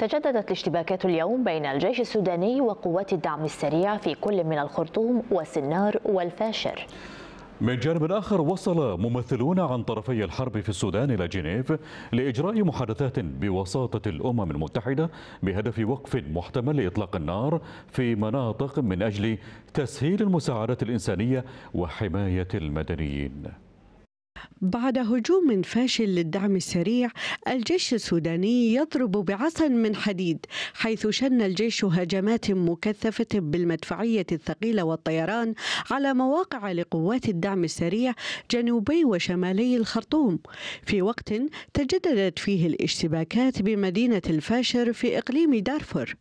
تجددت الاشتباكات اليوم بين الجيش السوداني وقوات الدعم السريع في كل من الخرطوم والسنار والفاشر من جانب آخر وصل ممثلون عن طرفي الحرب في السودان إلى جنيف لإجراء محادثات بوساطة الأمم المتحدة بهدف وقف محتمل لإطلاق النار في مناطق من أجل تسهيل المساعدات الإنسانية وحماية المدنيين بعد هجوم فاشل للدعم السريع الجيش السوداني يضرب بعصا من حديد حيث شن الجيش هجمات مكثفة بالمدفعية الثقيلة والطيران على مواقع لقوات الدعم السريع جنوبي وشمالي الخرطوم في وقت تجددت فيه الاشتباكات بمدينة الفاشر في إقليم دارفور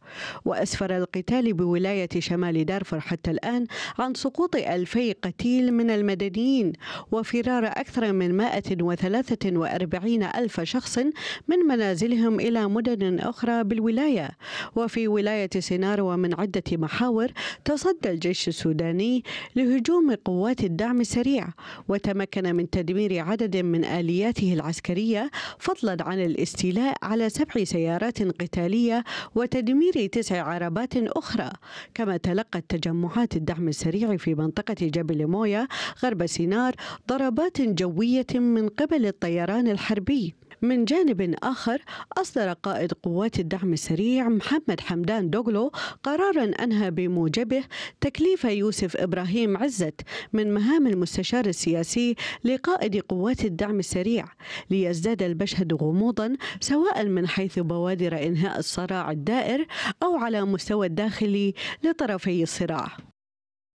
وأسفر القتال بولاية شمال دارفور حتى الآن عن سقوط ألفي قتيل من المدنيين وفرار أكثر من 143 ألف شخص من منازلهم إلى مدن أخرى بالولاية وفي ولاية سينار ومن عدة محاور تصدى الجيش السوداني لهجوم قوات الدعم السريع وتمكن من تدمير عدد من آلياته العسكرية فضلا عن الاستيلاء على سبع سيارات قتالية وتدمير تسع عربات أخرى كما تلقت تجمعات الدعم السريع في منطقة جبل مويا غرب سينار ضربات جوية من قبل الطيران الحربي من جانب آخر أصدر قائد قوات الدعم السريع محمد حمدان دوغلو قرارا أنهى بموجبه تكليف يوسف إبراهيم عزت من مهام المستشار السياسي لقائد قوات الدعم السريع ليزداد المشهد غموضا سواء من حيث بوادر إنهاء الصراع الدائر أو على مستوى الداخلي لطرفي الصراع